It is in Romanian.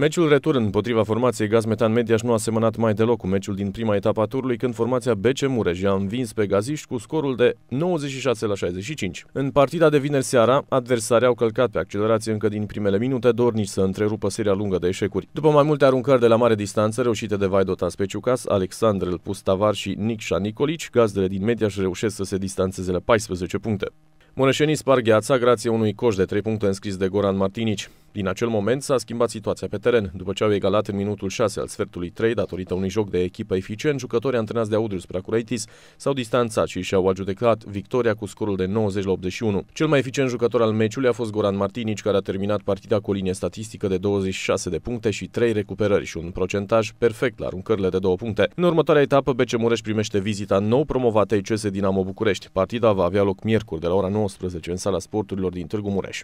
Meciul retur împotriva formației Gazmetan Mediaș nu a semănat mai deloc cu meciul din prima etapă a turului când formația BC Mureș a învins pe Gaziști cu scorul de 96 la 65. În partida de vineri seara, adversarii au călcat pe accelerație încă din primele minute, dornici să întrerupă seria lungă de eșecuri. După mai multe aruncări de la mare distanță reușite de Vaidota Speciucas, Alexandrel Pustavar și Nicșa Nicolici, gazdele din Mediaș reușesc să se distanțeze la 14 puncte. Mureșenii sparg gheața grație unui coș de 3 puncte înscris de Goran Martinici. Din acel moment s-a schimbat situația pe teren. După ce au egalat în minutul 6 al sfertului 3, datorită unui joc de echipă eficient, jucătorii antrenați de Audrius Pracureitis s-au distanțat și și-au adjudecat victoria cu scorul de 90 la 81. Cel mai eficient jucător al meciului a fost Goran Martinici, care a terminat partida cu o linie statistică de 26 de puncte și 3 recuperări și un procentaj perfect la aruncările de 2 puncte. În următoarea etapă, BC Mureș primește vizita nou promovatei CS Dinamo București. Partida va avea loc miercuri de la ora 19 în sala sporturilor din Târgu Mureș.